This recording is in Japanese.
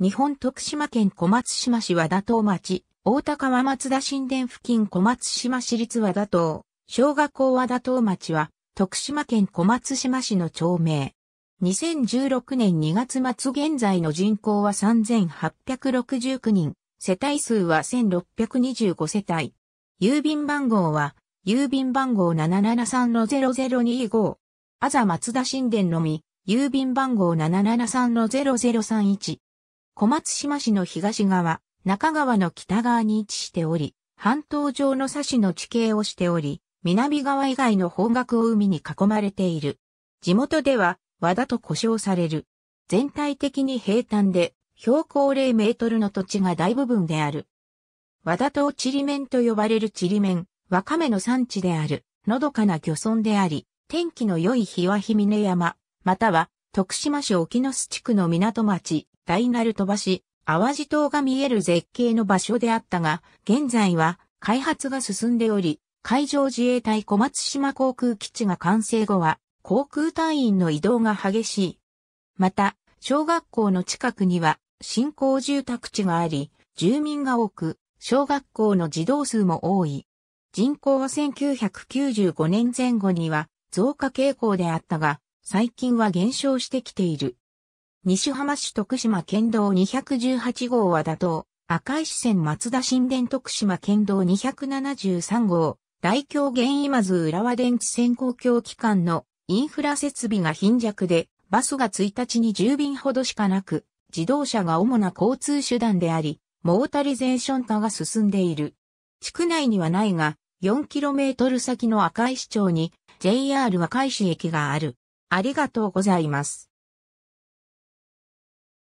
日本徳島県小松島市和田島町、大高は松田新田付近小松島市立和田島、小学校和田島町は、徳島県小松島市の町名。2016年2月末現在の人口は3869人、世帯数は1625世帯。郵便番号は、郵便番号773-0025。あざ松田新田のみ、郵便番号773-0031。小松島市の東側、中川の北側に位置しており、半島上の差しの地形をしており、南側以外の方角を海に囲まれている。地元では、和田と呼称される。全体的に平坦で、標高0メートルの土地が大部分である。和田島地理面と呼ばれる地理面、ワカメの産地である、のどかな漁村であり、天気の良い日は日峰山、または徳島市沖野須地区の港町、大鳴飛ばし、淡路島が見える絶景の場所であったが、現在は開発が進んでおり、海上自衛隊小松島航空基地が完成後は、航空隊員の移動が激しい。また、小学校の近くには、新興住宅地があり、住民が多く、小学校の児童数も多い。人口は1995年前後には増加傾向であったが、最近は減少してきている。西浜市徳島県道218号は打倒、赤石線松田新田徳島県道273号、大京原今津浦和電池線公共機関のインフラ設備が貧弱で、バスが1日に10便ほどしかなく、自動車が主な交通手段であり、モータリゼーション化が進んでいる。地区内にはないが、4km 先の赤石町に JR 赤石駅がある。ありがとうございます。